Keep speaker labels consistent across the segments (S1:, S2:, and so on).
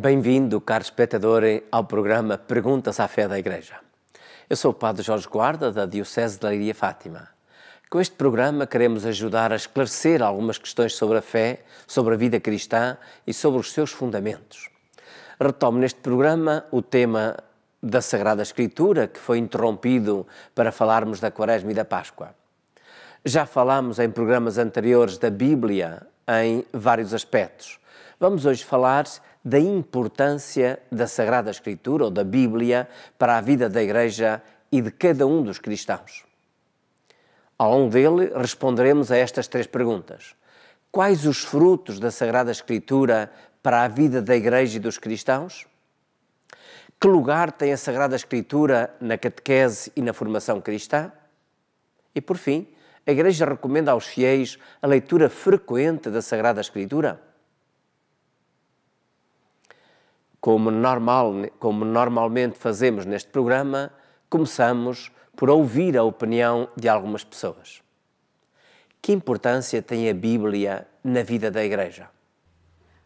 S1: Bem-vindo, caro espectador, ao programa Perguntas à Fé da Igreja. Eu sou o Padre Jorge Guarda, da Diocese de Leiria Fátima. Com este programa queremos ajudar a esclarecer algumas questões sobre a fé, sobre a vida cristã e sobre os seus fundamentos. Retomo neste programa o tema da Sagrada Escritura, que foi interrompido para falarmos da Quaresma e da Páscoa. Já falámos em programas anteriores da Bíblia em vários aspectos. Vamos hoje falar da importância da Sagrada Escritura ou da Bíblia para a vida da Igreja e de cada um dos cristãos. Ao longo dele, responderemos a estas três perguntas. Quais os frutos da Sagrada Escritura para a vida da Igreja e dos cristãos? Que lugar tem a Sagrada Escritura na catequese e na formação cristã? E, por fim, a Igreja recomenda aos fiéis a leitura frequente da Sagrada Escritura? como, normal, como normalmente fazemos neste programa, começamos por ouvir a opinião de algumas pessoas. Que importância tem a Bíblia na vida da Igreja?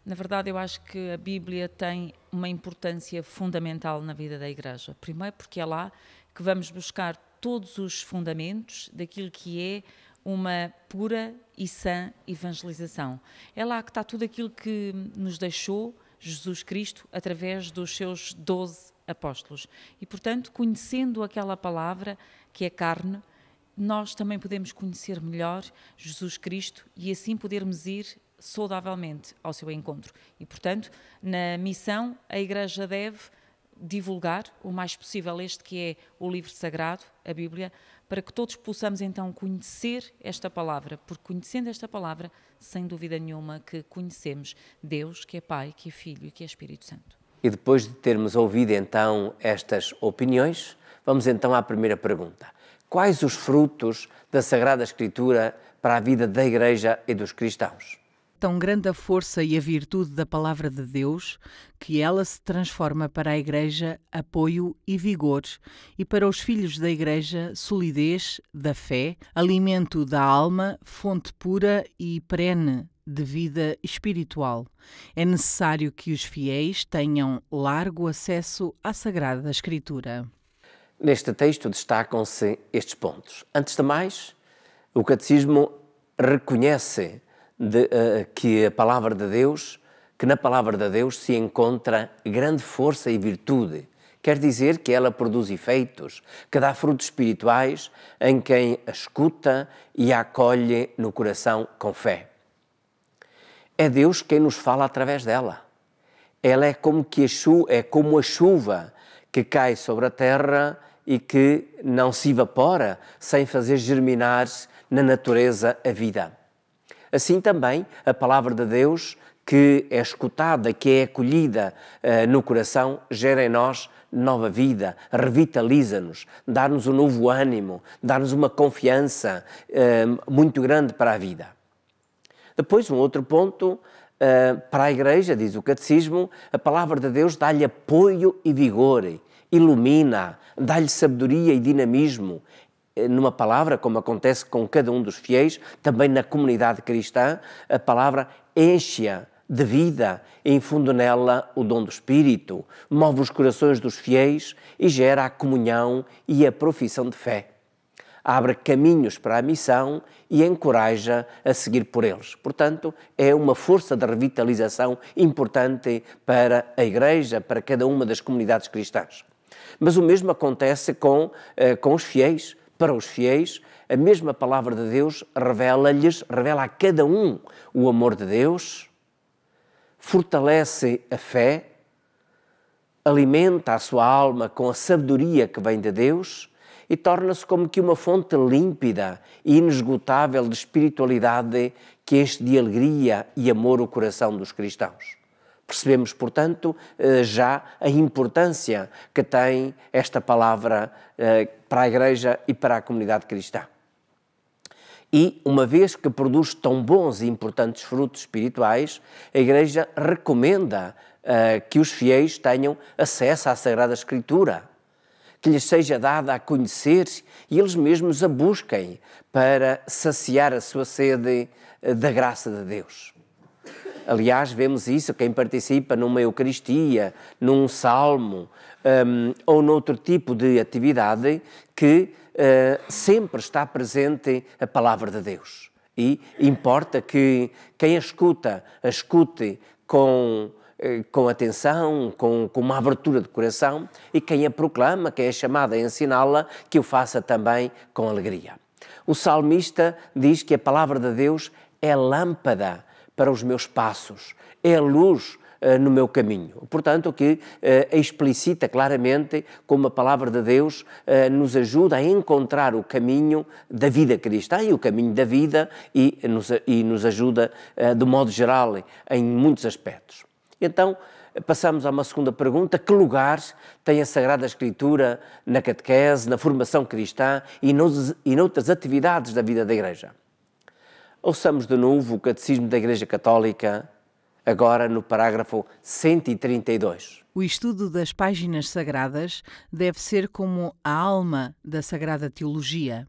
S2: Na verdade, eu acho que a Bíblia tem uma importância fundamental na vida da Igreja. Primeiro, porque é lá que vamos buscar todos os fundamentos daquilo que é uma pura e sã evangelização. É lá que está tudo aquilo que nos deixou Jesus Cristo através dos seus doze apóstolos. E, portanto, conhecendo aquela palavra que é carne, nós também podemos conhecer melhor Jesus Cristo e assim podermos ir saudavelmente ao seu encontro. E, portanto, na missão, a Igreja deve divulgar o mais possível este que é o livro sagrado, a Bíblia, para que todos possamos então conhecer esta palavra, porque conhecendo esta palavra, sem dúvida nenhuma que conhecemos Deus, que é Pai, que é Filho e que é Espírito Santo.
S1: E depois de termos ouvido então estas opiniões, vamos então à primeira pergunta. Quais os frutos da Sagrada Escritura para a vida da Igreja e dos cristãos?
S3: tão grande a força e a virtude da palavra de Deus que ela se transforma para a Igreja apoio e vigor, e para os filhos da Igreja solidez da fé, alimento da alma, fonte pura e perene de vida espiritual. É necessário que os fiéis tenham largo acesso à Sagrada Escritura.
S1: Neste texto destacam-se estes pontos. Antes de mais, o Catecismo reconhece de, uh, que a palavra de Deus, que na palavra de Deus se encontra grande força e virtude. Quer dizer que ela produz efeitos, que dá frutos espirituais em quem a escuta e a acolhe no coração com fé. É Deus quem nos fala através dela. Ela é como que a chuva, é como a chuva que cai sobre a terra e que não se evapora sem fazer germinar na natureza a vida assim também a palavra de Deus que é escutada, que é acolhida uh, no coração, gera em nós nova vida, revitaliza-nos, dá-nos um novo ânimo, dá-nos uma confiança uh, muito grande para a vida. Depois, um outro ponto, uh, para a Igreja, diz o Catecismo, a palavra de Deus dá-lhe apoio e vigor, ilumina, dá-lhe sabedoria e dinamismo, eh, numa palavra, como acontece com cada um dos fiéis, também na comunidade cristã, a palavra enche-a de vida, infunde nela o dom do Espírito, move os corações dos fiéis e gera a comunhão e a profissão de fé. Abre caminhos para a missão e encoraja a seguir por eles. Portanto, é uma força de revitalização importante para a Igreja, para cada uma das comunidades cristãs. Mas o mesmo acontece com, eh, com os fiéis para os fiéis, a mesma palavra de Deus revela-lhes, revela a cada um o amor de Deus, fortalece a fé, alimenta a sua alma com a sabedoria que vem de Deus e torna-se como que uma fonte límpida e inesgotável de espiritualidade que enche de alegria e amor o coração dos cristãos. Percebemos, portanto, eh, já a importância que tem esta palavra eh, para a Igreja e para a comunidade cristã. E, uma vez que produz tão bons e importantes frutos espirituais, a Igreja recomenda eh, que os fiéis tenham acesso à Sagrada Escritura, que lhes seja dada a conhecer e eles mesmos a busquem para saciar a sua sede da graça de Deus. Aliás, vemos isso quem participa numa Eucaristia, num salmo um, ou noutro tipo de atividade que uh, sempre está presente a palavra de Deus. E importa que quem a escuta, a escute com eh, com atenção, com, com, uma abertura de coração e quem a proclama, quem é chamado a ensiná-la, que o faça também com alegria. O salmista diz que a palavra de Deus é lâmpada para os meus passos, é a luz eh, no meu caminho. Portanto, que eh, explicita claramente como a palavra de Deus eh, nos ajuda a encontrar o caminho da vida cristã e o caminho da vida e nos, e nos ajuda, eh, de modo geral, em muitos aspectos. Então, passamos a uma segunda pergunta: que lugares tem a Sagrada Escritura na catequese, na formação cristã e, nos, e noutras atividades da vida da Igreja? Ouçamos de novo o Catecismo da Igreja Católica, agora no parágrafo 132.
S3: O estudo das páginas sagradas deve ser como a alma da Sagrada Teologia.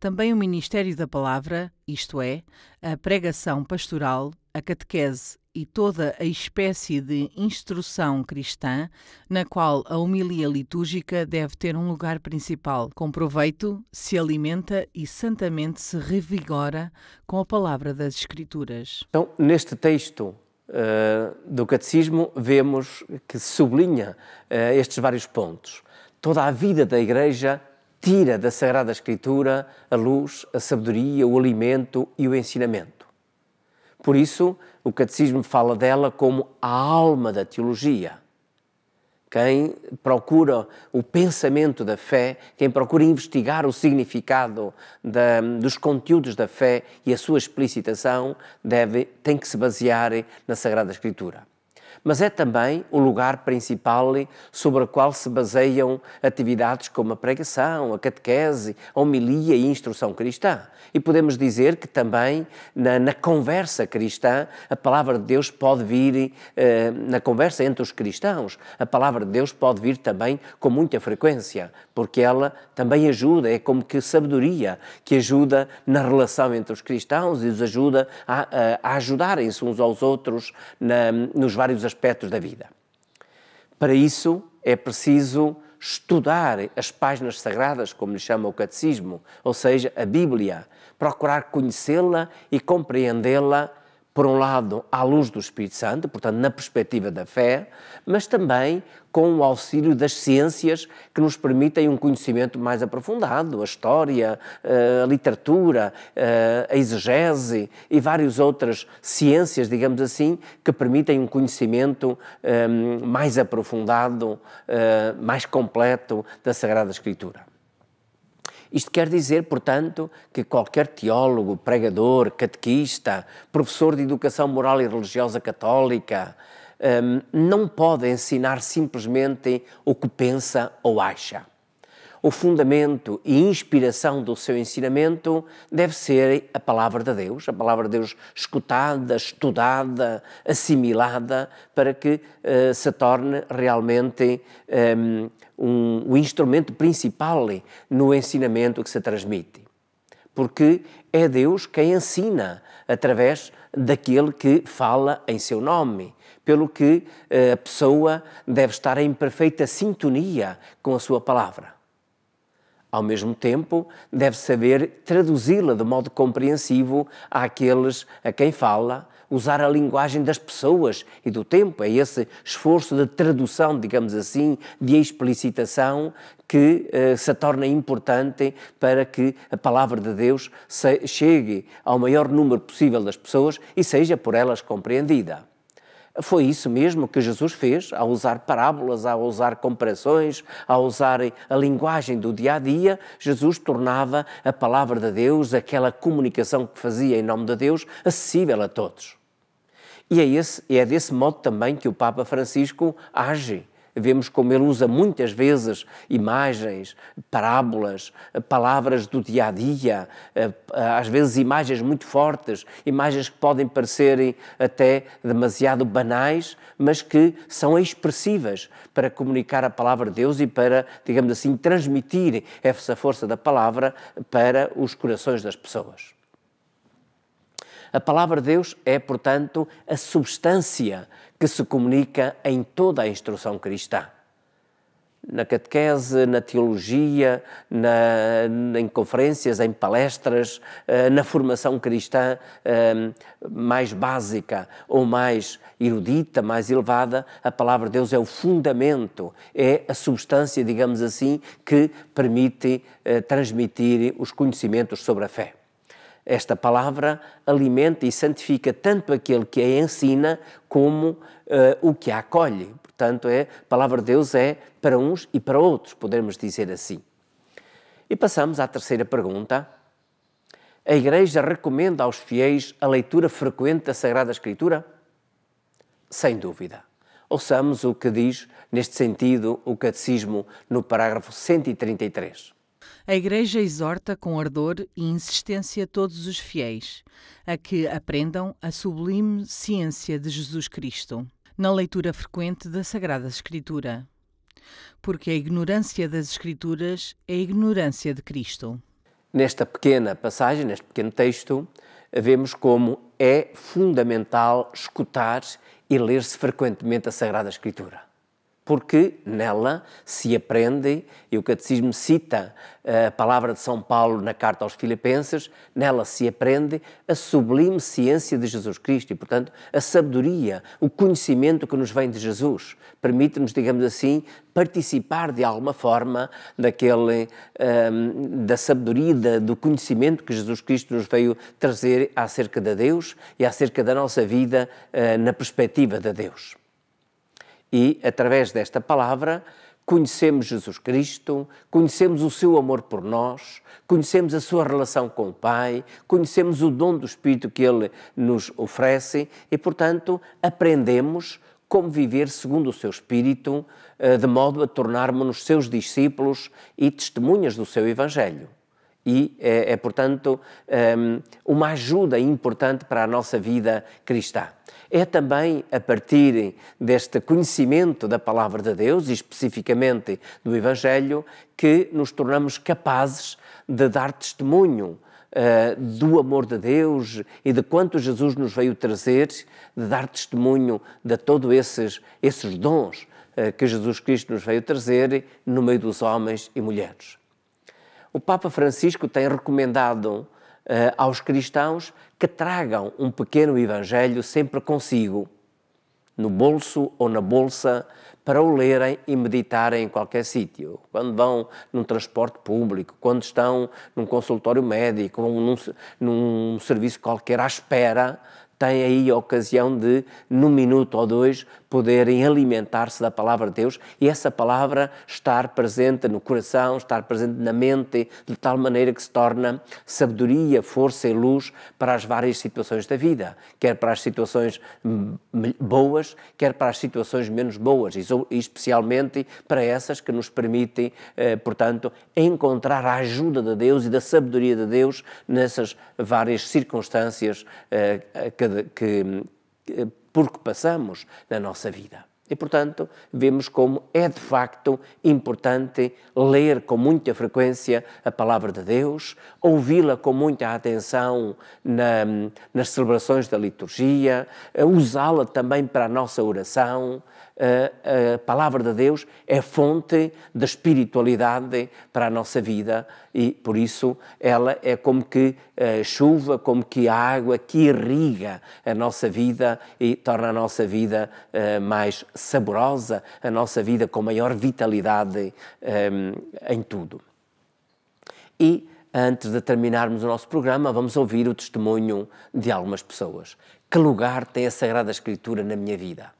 S3: Também o Ministério da Palavra, isto é, a pregação pastoral, a catequese e toda a espécie de instrução cristã, na qual a homilia litúrgica deve ter um lugar principal. Com proveito, se alimenta e santamente se revigora com a palavra das Escrituras.
S1: Então, neste texto uh, do Catecismo, vemos que sublinha uh, estes vários pontos. Toda a vida da Igreja tira da Sagrada Escritura a luz, a sabedoria, o alimento e o ensinamento. Por isso, o Catecismo fala dela como a alma da teologia. Quem procura o pensamento da fé, quem procura investigar o significado da, dos conteúdos da fé e a sua explicitação, deve, tem que se basear na Sagrada Escritura mas é também o lugar principal sobre o qual se baseiam atividades como a pregação, a catequese, a homilia e a instrução cristã. E podemos dizer que também na, na conversa cristã, a palavra de Deus pode vir, eh, na conversa entre os cristãos, a palavra de Deus pode vir também com muita frequência, porque ela também ajuda, é como que sabedoria que ajuda na relação entre os cristãos e os ajuda a, a, a ajudarem-se uns aos outros na, nos vários aspectos aspectos da vida. Para isso é preciso estudar as páginas sagradas, como lhe chama o catecismo, ou seja, a Bíblia, procurar conhecê-la e compreendê-la por um lado, à luz do Espírito Santo, portanto, na perspectiva da fé, mas também com o auxílio das ciências que nos permitem um conhecimento mais aprofundado, a história, eh, a literatura, eh, a exegese e várias outras ciências, digamos assim, que permitem um conhecimento eh, mais aprofundado, mais completo da Sagrada Escritura. Isto quer dizer, portanto, que qualquer teólogo, pregador, catequista, professor de educação moral e religiosa católica, hum, não pode ensinar simplesmente o que pensa ou acha o fundamento e inspiração do seu ensinamento deve ser a palavra de Deus, a palavra de Deus escutada, estudada, assimilada, para que uh, se torne realmente um, ehm, um, o instrumento principal no ensinamento que se transmite. Porque é Deus quem ensina através daquele que fala em seu nome pelo que eh, a pessoa deve estar em perfeita sintonia com a sua palavra. Ao mesmo tempo, deve saber traduzi-la de modo compreensivo àqueles a quem fala, usar a linguagem das pessoas e do tempo. É esse esforço de tradução, digamos assim, de explicitação que eh, se torna importante para que a palavra de Deus se, chegue ao maior número possível das pessoas e seja por elas compreendida. Foi isso mesmo que Jesus fez, ao usar parábolas, ao usar comparações, ao usar a linguagem do dia a dia, Jesus tornava a palavra de Deus, aquela comunicação que fazia em nome de Deus, acessível a todos. E é, esse, é desse modo também que o Papa Francisco age Vemos como ele usa muitas vezes imagens, parábolas, palavras do dia a dia, eh, às vezes imagens muito fortes, imagens que podem parecerem até demasiado banais, mas que são expressivas para comunicar a palavra de Deus e para, digamos assim, transmitir essa força da palavra para os corações das pessoas. A palavra de Deus é, portanto, a substância que se comunica em toda a instrução cristã. Na catequese, na teologia, na, em conferências, em palestras, eh, na formação cristã eh, mais básica ou mais erudita, mais elevada, a palavra de Deus é o fundamento, é a substância, digamos assim, que permite eh, transmitir os conhecimentos sobre a fé. Esta palavra alimenta e santifica tanto aquele que a ensina como uh, o que a acolhe. Portanto, é, a palavra de Deus é para uns e para outros, podemos dizer assim. E passamos à terceira pergunta. A Igreja recomenda aos fiéis a leitura frequente da Sagrada Escritura? Sem dúvida. Ouçamos o que diz, neste sentido, o Catecismo no parágrafo 133.
S3: A Igreja exorta com ardor e insistência todos os fiéis a que aprendam a sublime ciência de Jesus Cristo na leitura frequente da Sagrada Escritura, porque a ignorância das Escrituras é a ignorância de Cristo.
S1: Nesta pequena passagem, neste pequeno texto, vemos como é fundamental escutar e ler-se frequentemente a Sagrada Escritura porque nela se aprende, e o Catecismo cita eh, a palavra de São Paulo na carta aos Filipenses, nela se aprende a sublime ciência de Jesus Cristo e, portanto, a sabedoria, o conhecimento que nos vem de Jesus. Permite-nos, digamos assim, participar de alguma forma daquele, um, ehm, da sabedoria, da, do conhecimento que Jesus Cristo nos veio trazer acerca de Deus e acerca da nossa vida uh, na perspectiva de Deus. E, através desta palavra, conhecemos Jesus Cristo, conhecemos o seu amor por nós, conhecemos a sua relação com o Pai, conhecemos o dom do Espírito que ele nos oferece e, portanto, aprendemos como viver segundo o seu Espírito, eh, de modo a tornarmos-nos seus discípulos e testemunhas do seu Evangelho e é, é portanto, ehm, uma ajuda importante para a nossa vida cristã. É também a partir deste conhecimento da Palavra de Deus, e especificamente do Evangelho, que nos tornamos capazes de dar testemunho Uh, do amor de Deus e de quanto Jesus nos veio trazer, de dar testemunho de todos esses, esses dons uh, que Jesus Cristo nos veio trazer no meio dos homens e mulheres. O Papa Francisco tem recomendado eh, aos cristãos que tragam um pequeno evangelho sempre consigo, no bolso ou na bolsa, para o lerem e meditarem em qualquer sítio. Quando vão num transporte público, quando estão num consultório médico num, num serviço qualquer à espera, têm aí a ocasião de, num minuto ou dois, poderem alimentar-se da palavra de Deus e essa palavra estar presente no coração, estar presente na mente, de tal maneira que se torna sabedoria, força e luz para as várias situações da vida, quer para as situações hum, boas, quer para as situações menos boas, e especialmente para essas que nos permitem, eh, portanto, encontrar a ajuda de Deus e da sabedoria de Deus nessas várias circunstâncias que eh, que, eh, por que passamos na nossa vida. E, portanto, vemos como é de facto importante ler com muita frequência a Palavra de Deus, ouvi-la com muita atenção na, nas celebrações da liturgia, eh, usá-la também para a nossa oração, a palavra de Deus é fonte da espiritualidade para a nossa vida e, por isso, ela é como que eh, chuva, como que água que irriga a nossa vida e torna a nossa vida eh, mais saborosa, a nossa vida com maior vitalidade ehm, em tudo. E antes de terminarmos o nosso programa, vamos ouvir o testemunho de algumas pessoas. Que lugar tem a Sagrada Escritura na minha vida?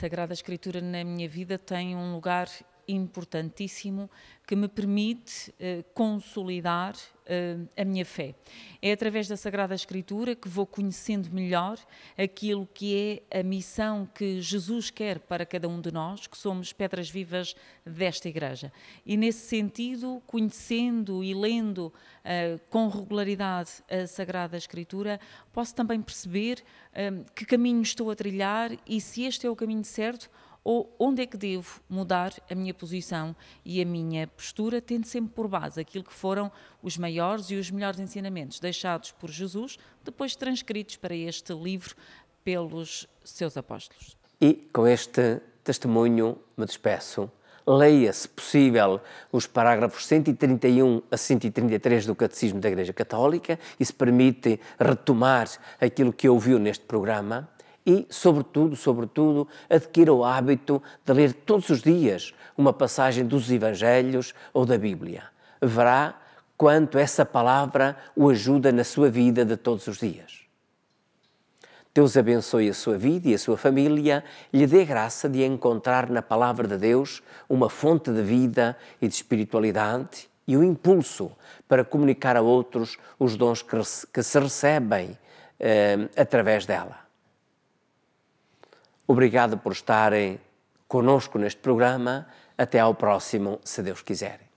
S2: Sagrada Escritura na minha vida tem um lugar importantíssimo que me permite uh, consolidar uh, a minha fé. É através da Sagrada Escritura que vou conhecendo melhor aquilo que é a missão que Jesus quer para cada um de nós, que somos pedras vivas desta Igreja. E nesse sentido, conhecendo e lendo uh, com regularidade a Sagrada Escritura, posso também perceber que caminho estou a trilhar e se este é o caminho certo ou onde é que devo mudar a minha posição e a minha postura, tendo sempre por base aquilo que foram os maiores e os melhores ensinamentos deixados por Jesus, depois transcritos para este livro pelos seus apóstolos.
S1: E com este testemunho me despeço. Leia, se possível, os parágrafos 131 a 133 do Catecismo da Igreja Católica e, se permite, retomar aquilo que ouviu neste programa e, sobretudo, sobretudo, adquira o hábito de ler todos os dias uma passagem dos Evangelhos ou da Bíblia. Verá quanto essa palavra o ajuda na sua vida de todos os dias. Deus abençoe a sua vida e a sua família, lhe dê graça de encontrar na palavra de Deus uma fonte de vida e de espiritualidade e o um impulso para comunicar a outros os dons que, se recebem eh, através dela. Obrigado por estarem conosco neste programa. Até ao próximo, se Deus quiser.